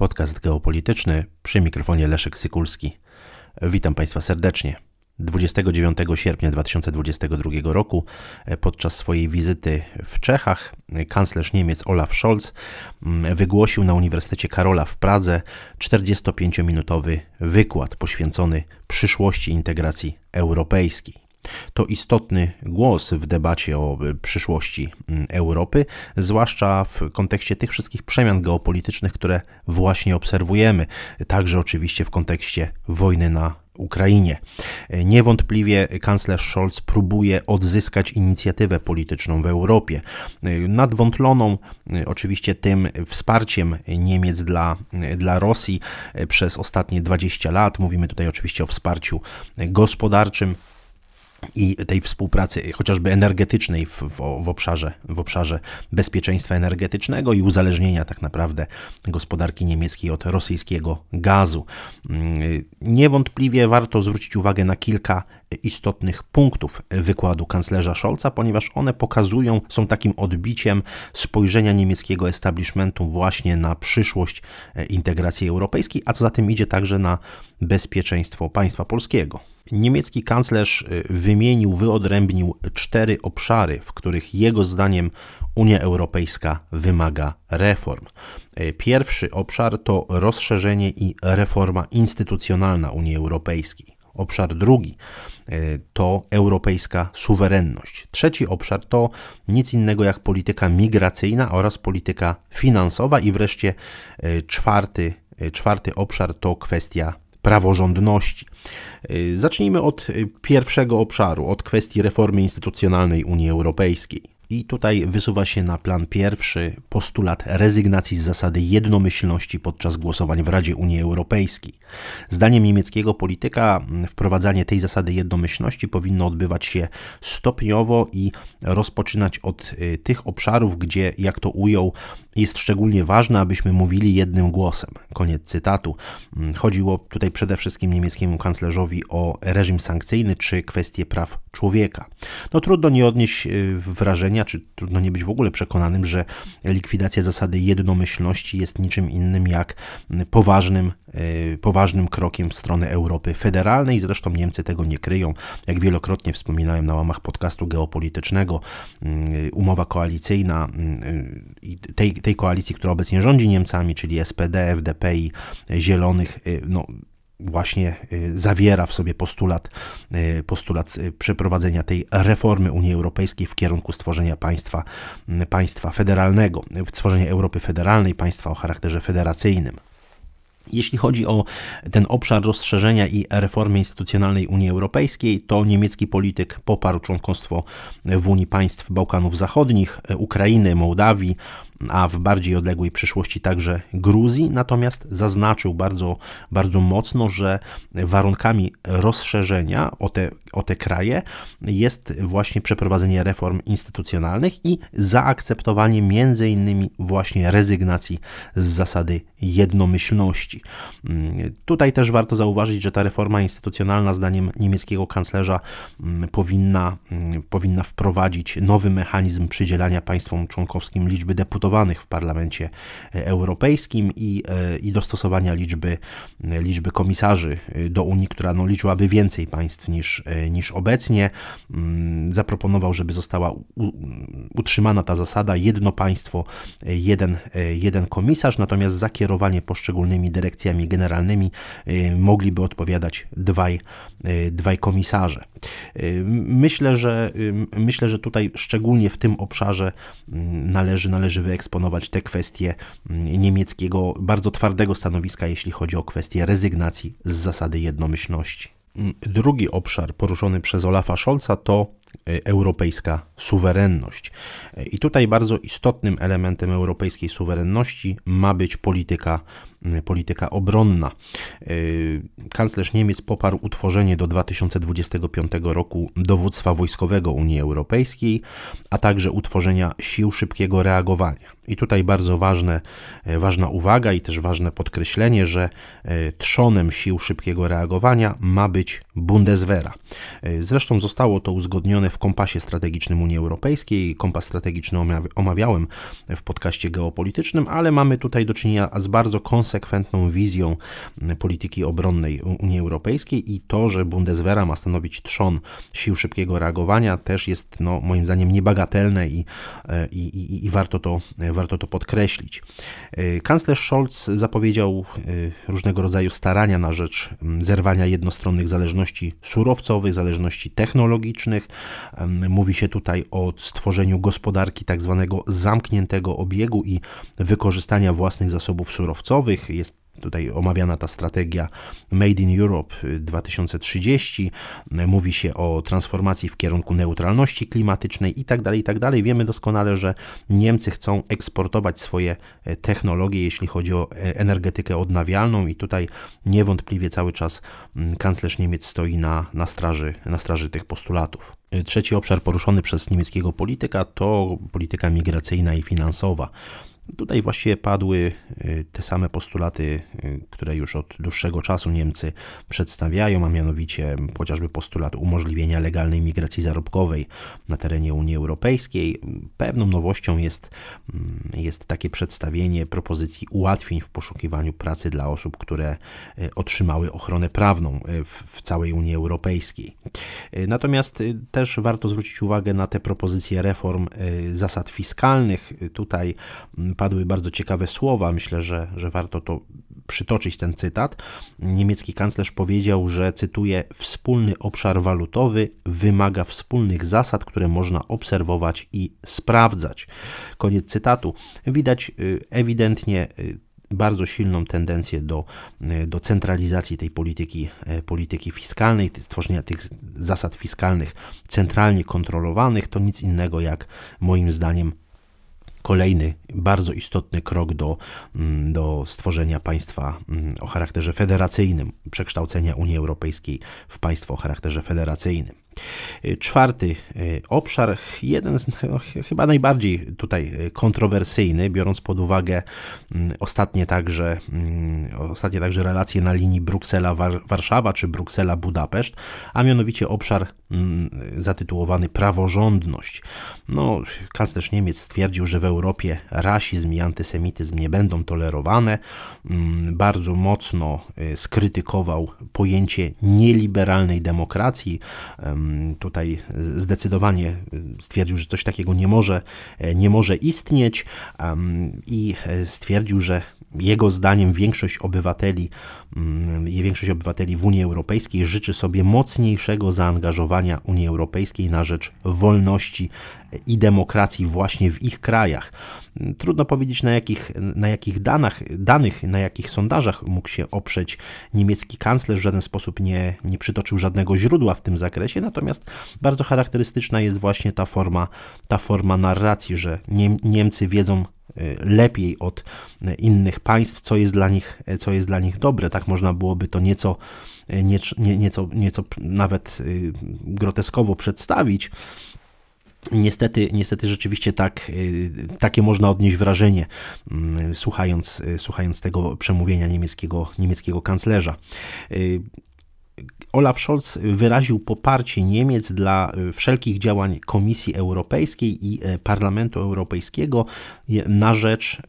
Podcast geopolityczny przy mikrofonie Leszek Sykulski. Witam Państwa serdecznie. 29 sierpnia 2022 roku e, podczas swojej wizyty w Czechach e, kanclerz Niemiec Olaf Scholz mm, wygłosił na Uniwersytecie Karola w Pradze 45-minutowy wykład poświęcony przyszłości integracji europejskiej. To istotny głos w debacie o y, przyszłości mm, Europy, zwłaszcza w kontekście tych wszystkich przemian geopolitycznych, które właśnie obserwujemy, także oczywiście w kontekście wojny na Ukrainie. E, niewątpliwie kanclerz Scholz próbuje odzyskać inicjatywę polityczną w Europie. E, nadwątloną e, oczywiście tym wsparciem Niemiec dla, dla Rosji przez ostatnie 20 lat. Mówimy tutaj oczywiście o wsparciu gospodarczym, i tej współpracy chociażby energetycznej w, w, w, obszarze, w obszarze bezpieczeństwa energetycznego i uzależnienia tak naprawdę gospodarki niemieckiej od rosyjskiego gazu. Mm, niewątpliwie warto zwrócić uwagę na kilka istotnych punktów wykładu kanclerza Scholza, ponieważ one pokazują, są takim odbiciem spojrzenia niemieckiego establishmentu właśnie na przyszłość e, integracji europejskiej, a co za tym idzie także na bezpieczeństwo państwa polskiego. Niemiecki kanclerz e, wymienił, wyodrębnił cztery obszary, w których jego zdaniem Unia Europejska wymaga reform. E, pierwszy obszar to rozszerzenie i reforma instytucjonalna Unii Europejskiej. Obszar drugi e, to europejska suwerenność. Trzeci obszar to nic innego jak polityka migracyjna oraz polityka finansowa. I wreszcie e, czwarty, e, czwarty obszar to kwestia praworządności. Zacznijmy od pierwszego obszaru, od kwestii reformy instytucjonalnej Unii Europejskiej. I tutaj wysuwa się na plan pierwszy postulat rezygnacji z zasady jednomyślności podczas głosowań w Radzie Unii Europejskiej. Zdaniem niemieckiego polityka mm, wprowadzanie tej zasady jednomyślności powinno odbywać się stopniowo i rozpoczynać od y, tych obszarów, gdzie, jak to ujął jest szczególnie ważne, abyśmy mówili jednym głosem. Koniec cytatu. Mm, chodziło tutaj przede wszystkim niemieckiemu kanclerzowi o reżim sankcyjny czy kwestie praw człowieka. No trudno nie odnieść y, wrażenia, czy trudno nie być w ogóle przekonanym, że likwidacja zasady jednomyślności jest niczym innym jak poważnym, y, poważnym krokiem w stronę Europy federalnej. Zresztą Niemcy tego nie kryją. Jak wielokrotnie wspominałem na łamach podcastu geopolitycznego, mm, y, umowa koalicyjna mm, tej tej koalicji, która obecnie rządzi Niemcami, czyli SPD, FDP i e, Zielonych, e, no, właśnie e, zawiera w sobie postulat, postulat przeprowadzenia tej reformy Unii Europejskiej w kierunku stworzenia państwa, państwa federalnego, stworzenia Europy federalnej, państwa o charakterze federacyjnym. Jeśli chodzi o ten obszar rozszerzenia i reformy instytucjonalnej Unii Europejskiej, to niemiecki polityk poparł członkostwo w Unii państw Bałkanów Zachodnich, Ukrainy, Mołdawii, a w bardziej odległej przyszłości także Gruzji. Natomiast zaznaczył bardzo, bardzo mocno, że warunkami rozszerzenia o te, o te kraje jest właśnie przeprowadzenie reform instytucjonalnych i zaakceptowanie między innymi właśnie rezygnacji z zasady jednomyślności. Mm, tutaj też warto zauważyć, że ta reforma instytucjonalna zdaniem niemieckiego kanclerza mm, powinna, mm, powinna wprowadzić nowy mechanizm przydzielania państwom członkowskim liczby deputowanych w Parlamencie e, Europejskim i, e, i dostosowania liczby, e, liczby komisarzy do Unii, która no, liczyłaby więcej państw niż, niż obecnie. Mm, zaproponował, żeby została utrzymana ta zasada jedno państwo, jeden, jeden komisarz, natomiast za kierowanie poszczególnymi dyrekcjami generalnymi mogliby odpowiadać dwaj, dwaj komisarze. Myślę, że myślę, że tutaj szczególnie w tym obszarze należy, należy wyeksplorować eksponować te kwestie mm, niemieckiego bardzo twardego stanowiska, jeśli chodzi o kwestię rezygnacji z zasady jednomyślności. Mm, drugi obszar poruszony przez Olafa Scholza to e, europejska suwerenność. E, I tutaj bardzo istotnym elementem europejskiej suwerenności ma być polityka Y, polityka obronna. Y, kanclerz Niemiec poparł utworzenie do 2025 roku dowództwa wojskowego Unii Europejskiej, a także utworzenia sił szybkiego reagowania. I tutaj bardzo ważne, y, ważna uwaga i też ważne podkreślenie, że trzonem sił szybkiego reagowania ma być Bundeswehra. Zresztą zostało to uzgodnione w kompasie strategicznym Unii Europejskiej. Kompas strategiczny omawiałem w podcaście geopolitycznym, ale mamy tutaj do czynienia z bardzo konserwatywnym konsekwentną wizją polityki obronnej Unii Europejskiej i to, że Bundeswehra ma stanowić trzon sił szybkiego reagowania, też jest no, moim zdaniem niebagatelne i, e, i, i, i warto, to, warto to podkreślić. E, kanclerz Scholz zapowiedział e, różnego rodzaju starania na rzecz zerwania jednostronnych zależności surowcowych, zależności technologicznych. Mówi się tutaj o stworzeniu gospodarki tak zwanego zamkniętego obiegu i wykorzystania własnych zasobów surowcowych. Jest tutaj omawiana ta strategia Made in Europe 2030. Y, Mówi się o transformacji w kierunku neutralności klimatycznej i tak dalej, tak Wiemy doskonale, że Niemcy chcą eksportować swoje e, technologie, jeśli chodzi o e, energetykę odnawialną i tutaj niewątpliwie cały czas mm, kanclerz Niemiec stoi na, na, straży, na straży tych postulatów. E, trzeci obszar poruszony przez niemieckiego polityka to polityka migracyjna i finansowa. Tutaj właściwie padły y, te same postulaty, y, które już od dłuższego czasu Niemcy przedstawiają, a mianowicie chociażby postulat umożliwienia legalnej migracji zarobkowej na terenie Unii Europejskiej. Pewną nowością jest, mm, jest takie przedstawienie propozycji ułatwień w poszukiwaniu pracy dla osób, które y, otrzymały ochronę prawną w, w całej Unii Europejskiej. Natomiast też warto zwrócić uwagę na te propozycje reform zasad fiskalnych. Tutaj mm, padły bardzo ciekawe słowa. Myślę, że, że warto to przytoczyć ten cytat. Niemiecki kanclerz powiedział, że cytuję: Wspólny obszar walutowy wymaga wspólnych zasad, które można obserwować i sprawdzać. Koniec cytatu. Widać y, ewidentnie y, bardzo silną tendencję do, y, do centralizacji tej polityki, polityki fiskalnej, stworzenia tych zasad fiskalnych centralnie kontrolowanych, to nic innego jak moim zdaniem kolejny bardzo istotny krok do, mm, do stworzenia państwa mm, o charakterze federacyjnym, przekształcenia Unii Europejskiej w państwo o charakterze federacyjnym. Y, czwarty y, obszar, jeden z no, chyba najbardziej tutaj y, kontrowersyjny, biorąc pod uwagę mm, ostatnie także, mm, ostatnie także relacje na linii Bruksela-Warszawa czy Bruksela-Budapeszt, a mianowicie obszar mm, zatytułowany praworządność. No, kanclerz Niemiec stwierdził, że w Europie rasizm i antysemityzm nie będą tolerowane. Bardzo mocno skrytykował pojęcie nieliberalnej demokracji tutaj zdecydowanie stwierdził, że coś takiego nie może, e, nie może istnieć i e, stwierdził, że jego zdaniem większość obywateli, mm, większość obywateli w Unii Europejskiej życzy sobie mocniejszego zaangażowania Unii Europejskiej na rzecz wolności i demokracji właśnie w ich krajach. Trudno powiedzieć, na jakich, na jakich danach, danych, na jakich sondażach mógł się oprzeć niemiecki kanclerz. W żaden sposób nie, nie przytoczył żadnego źródła w tym zakresie, natomiast bardzo charakterystyczna jest właśnie ta forma, ta forma narracji, że Niemcy wiedzą Y, lepiej od innych państw, co jest dla nich, co jest dla nich dobre. Tak można byłoby to nieco, y, nie, nieco, nieco nawet y, groteskowo przedstawić. Niestety, niestety rzeczywiście tak, takie można odnieść wrażenie, mm, słuchając, słuchając tego przemówienia niemieckiego, niemieckiego kanclerza. Olaf Scholz wyraził poparcie Niemiec dla y, wszelkich działań Komisji Europejskiej i y, Parlamentu Europejskiego y, na rzecz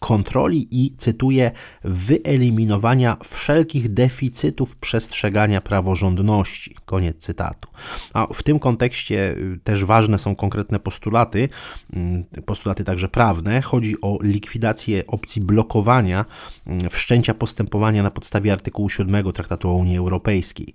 kontroli i, cytuję, wyeliminowania wszelkich deficytów przestrzegania praworządności. Koniec cytatu. A w tym kontekście też ważne są konkretne postulaty, postulaty także prawne. Chodzi o likwidację opcji blokowania wszczęcia postępowania na podstawie artykułu 7 Traktatu o Unii Europejskiej.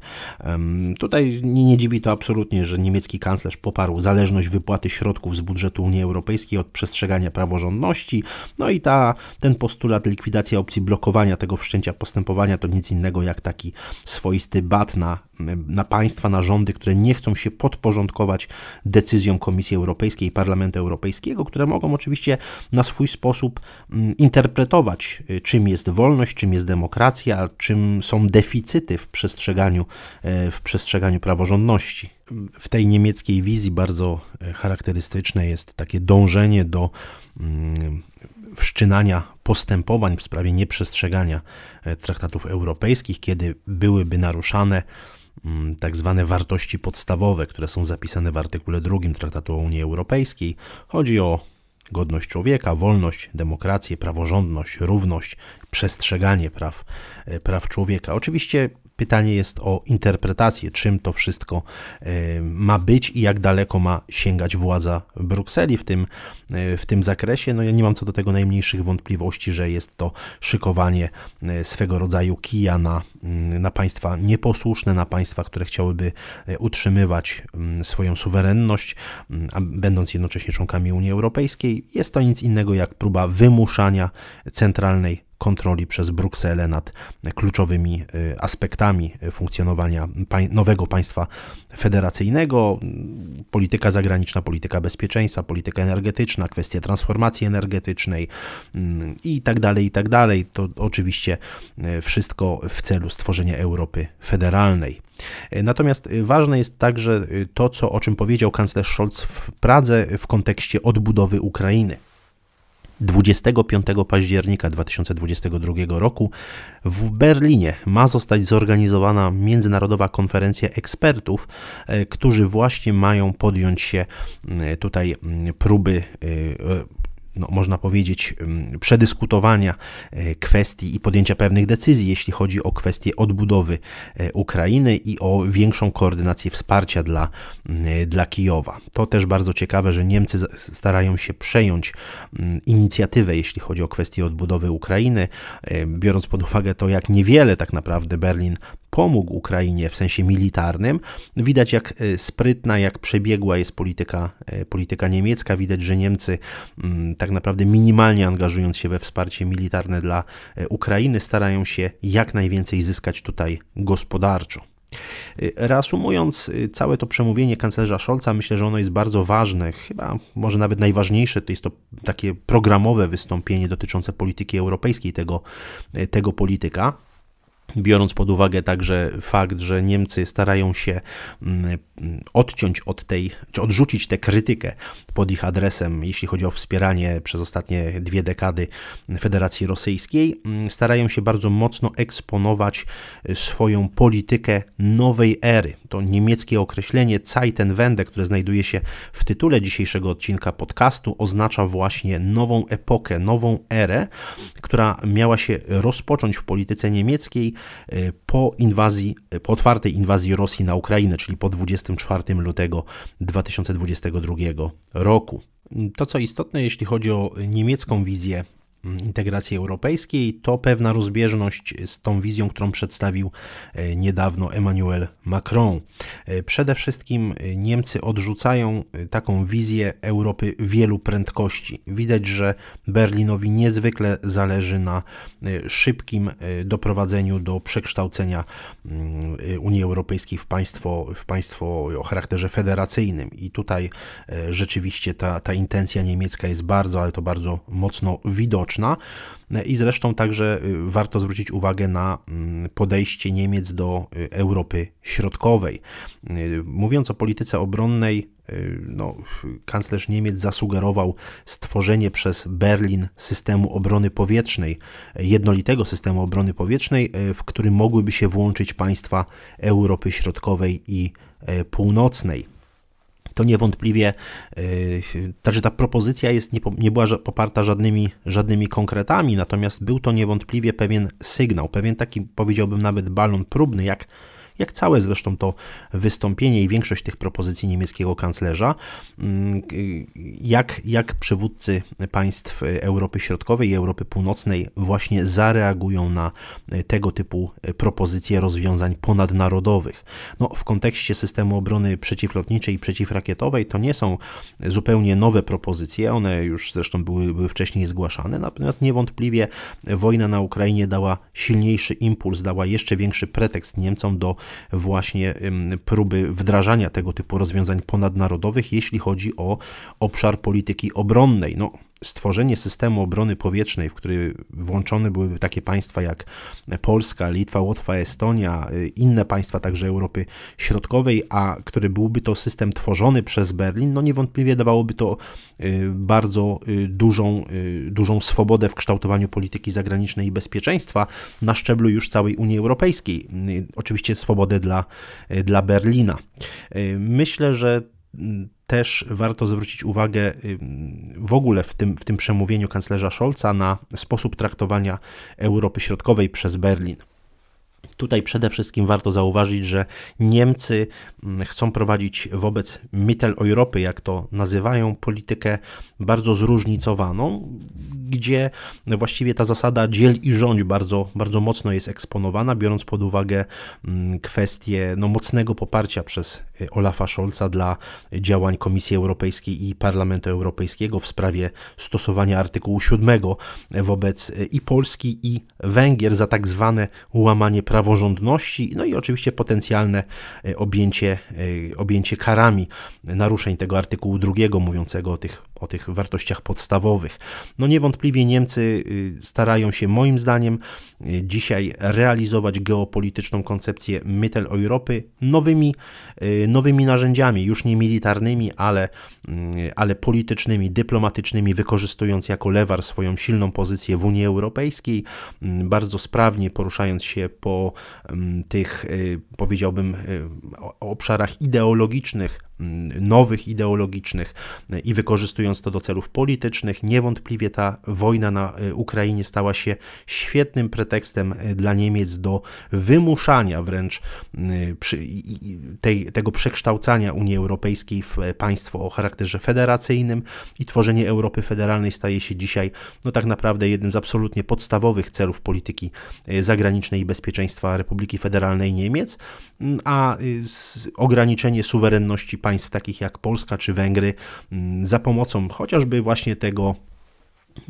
Tutaj nie, nie dziwi to absolutnie, że niemiecki kanclerz poparł zależność wypłaty środków z budżetu Unii Europejskiej od przestrzegania praworządności. No i ta, ten postulat likwidacji opcji blokowania tego wszczęcia postępowania to nic innego jak taki swoisty bat na, na państwa, na rządy, które nie chcą się podporządkować decyzjom Komisji Europejskiej i Parlamentu Europejskiego, które mogą oczywiście na swój sposób mm, interpretować, y, czym jest wolność, czym jest demokracja, czym są deficyty w przestrzeganiu E, w przestrzeganiu praworządności. W tej niemieckiej wizji bardzo e, charakterystyczne jest takie dążenie do mm, wszczynania postępowań w sprawie nieprzestrzegania e, traktatów europejskich, kiedy byłyby naruszane mm, tak zwane wartości podstawowe, które są zapisane w artykule 2 Traktatu o Unii Europejskiej. Chodzi o godność człowieka, wolność, demokrację, praworządność, równość, przestrzeganie praw, praw człowieka. Oczywiście Pytanie jest o interpretację, czym to wszystko e, ma być i jak daleko ma sięgać władza Brukseli w tym, e, w tym zakresie. No ja nie mam co do tego najmniejszych wątpliwości, że jest to szykowanie e, swego rodzaju kija na, mm, na państwa nieposłuszne, na państwa, które chciałyby utrzymywać mm, swoją suwerenność, mm, a będąc jednocześnie członkami Unii Europejskiej. Jest to nic innego jak próba wymuszania centralnej kontroli przez Brukselę nad kluczowymi y, aspektami y, funkcjonowania nowego państwa federacyjnego, polityka zagraniczna, polityka bezpieczeństwa, polityka energetyczna, kwestie transformacji energetycznej mm, i tak dalej, i tak dalej. To oczywiście y, wszystko w celu stworzenia Europy federalnej. Natomiast ważne jest także to, co, o czym powiedział kanclerz Scholz w Pradze w kontekście odbudowy Ukrainy. 25 października 2022 roku w Berlinie ma zostać zorganizowana międzynarodowa konferencja ekspertów, e, którzy właśnie mają podjąć się tutaj próby e, e, no, można powiedzieć, mm, przedyskutowania e, kwestii i podjęcia pewnych decyzji, jeśli chodzi o kwestie odbudowy e, Ukrainy i o większą koordynację wsparcia dla, mm, e, dla Kijowa. To też bardzo ciekawe, że Niemcy starają się przejąć mm, inicjatywę, jeśli chodzi o kwestie odbudowy Ukrainy, biorąc pod uwagę to, jak niewiele tak naprawdę Berlin pomógł Ukrainie w sensie militarnym. Widać, jak sprytna, jak przebiegła jest polityka, polityka niemiecka. Widać, że Niemcy tak naprawdę minimalnie angażując się we wsparcie militarne dla e, Ukrainy, starają się jak najwięcej zyskać tutaj gospodarczo. E, reasumując e, całe to przemówienie kanclerza Scholza, myślę, że ono jest bardzo ważne, chyba może nawet najważniejsze, to jest to takie programowe wystąpienie dotyczące polityki europejskiej tego, tego polityka biorąc pod uwagę także fakt, że Niemcy starają się mm, odciąć od tej, czy odrzucić tę krytykę pod ich adresem, jeśli chodzi o wspieranie przez ostatnie dwie dekady Federacji Rosyjskiej, mm, starają się bardzo mocno eksponować swoją politykę nowej ery. To niemieckie określenie Zeitenwende, które znajduje się w tytule dzisiejszego odcinka podcastu, oznacza właśnie nową epokę, nową erę, która miała się rozpocząć w polityce niemieckiej Y, po inwazji, y, po otwartej inwazji Rosji na Ukrainę, czyli po 24 lutego 2022 roku. To co istotne, jeśli chodzi o niemiecką wizję integracji europejskiej, to pewna rozbieżność z tą wizją, którą przedstawił e, niedawno Emmanuel Macron. E, przede wszystkim e, Niemcy odrzucają taką wizję Europy wielu prędkości. Widać, że Berlinowi niezwykle zależy na szybkim doprowadzeniu do przekształcenia mm, Unii Europejskiej w państwo, w państwo o charakterze federacyjnym. I tutaj rzeczywiście ta, ta intencja niemiecka jest bardzo, ale to bardzo mocno widoczna widoczna i zresztą także y, warto zwrócić uwagę na mm, podejście Niemiec do y, Europy Środkowej. Y, mówiąc o polityce obronnej, no, kanclerz Niemiec zasugerował stworzenie przez Berlin systemu obrony powietrznej, jednolitego systemu obrony powietrznej, w który mogłyby się włączyć państwa Europy Środkowej i Północnej to niewątpliwie, y, także ta propozycja jest, nie, nie była poparta żadnymi, żadnymi konkretami, natomiast był to niewątpliwie pewien sygnał, pewien taki powiedziałbym nawet balon próbny, jak jak całe zresztą to wystąpienie i większość tych propozycji niemieckiego kanclerza, mm, jak, jak przywódcy państw Europy Środkowej i Europy Północnej właśnie zareagują na tego typu propozycje rozwiązań ponadnarodowych. No, w kontekście systemu obrony przeciwlotniczej i przeciwrakietowej to nie są zupełnie nowe propozycje, one już zresztą były, były wcześniej zgłaszane, natomiast niewątpliwie wojna na Ukrainie dała silniejszy impuls, dała jeszcze większy pretekst Niemcom do właśnie próby wdrażania tego typu rozwiązań ponadnarodowych, jeśli chodzi o obszar polityki obronnej. No, stworzenie systemu obrony powietrznej, w który włączone byłyby takie państwa jak Polska, Litwa, Łotwa, Estonia, y, inne państwa także Europy Środkowej, a który byłby to system tworzony przez Berlin, no niewątpliwie dawałoby to y, bardzo y, dużą, dużą swobodę w kształtowaniu polityki zagranicznej i bezpieczeństwa na szczeblu już całej Unii Europejskiej. Oczywiście swobodę dla, dla Berlina. Myślę, że też warto zwrócić uwagę w ogóle w tym, w tym przemówieniu kanclerza Scholza na sposób traktowania Europy Środkowej przez Berlin. Tutaj przede wszystkim warto zauważyć, że Niemcy mm, chcą prowadzić wobec Mitteleuropy, jak to nazywają, politykę bardzo zróżnicowaną, gdzie właściwie ta zasada dziel i rządź bardzo, bardzo mocno jest eksponowana, biorąc pod uwagę mm, kwestię no, mocnego poparcia przez y, Olafa Scholza dla działań Komisji Europejskiej i Parlamentu Europejskiego w sprawie stosowania artykułu 7 wobec y, i Polski, i Węgier za tak zwane łamanie praworządności, no i oczywiście potencjalne e, objęcie, e, objęcie karami naruszeń tego artykułu drugiego mówiącego o tych o tych wartościach podstawowych. No niewątpliwie Niemcy y, starają się, moim zdaniem, y, dzisiaj realizować geopolityczną koncepcję Mittel Europy nowymi, y, nowymi narzędziami, już nie militarnymi, ale, ale politycznymi, dyplomatycznymi, wykorzystując jako lewar swoją silną pozycję w Unii Europejskiej, bardzo sprawnie poruszając się po tych, powiedziałbym, obszarach ideologicznych, Mm, nowych ideologicznych e, i wykorzystując to do celów politycznych. Niewątpliwie ta wojna na e, Ukrainie stała się świetnym pretekstem e, dla Niemiec do wymuszania wręcz tego przekształcania Unii Europejskiej w państwo o charakterze federacyjnym i tworzenie Europy federalnej staje się dzisiaj no tak naprawdę jednym z absolutnie podstawowych celów polityki zagranicznej i bezpieczeństwa Republiki Federalnej Niemiec, a y, ograniczenie suwerenności państw państw takich jak Polska czy Węgry mm, za pomocą chociażby właśnie tego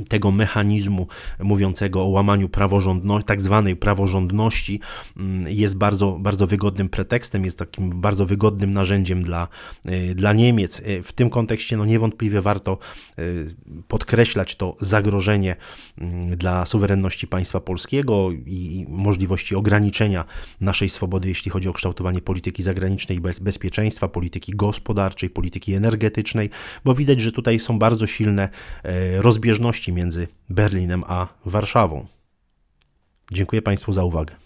tego mechanizmu mówiącego o łamaniu praworządności, tak zwanej praworządności, mm, jest bardzo, bardzo wygodnym pretekstem, jest takim bardzo wygodnym narzędziem dla, y, dla Niemiec. Y, w tym kontekście no, niewątpliwie warto y, podkreślać to zagrożenie mm, dla suwerenności państwa polskiego i możliwości ograniczenia naszej swobody, jeśli chodzi o kształtowanie polityki zagranicznej i bez, bezpieczeństwa, polityki gospodarczej, polityki energetycznej, bo widać, że tutaj są bardzo silne rozbieżności łączności między Berlinem a Warszawą. Dziękuję Państwu za uwagę.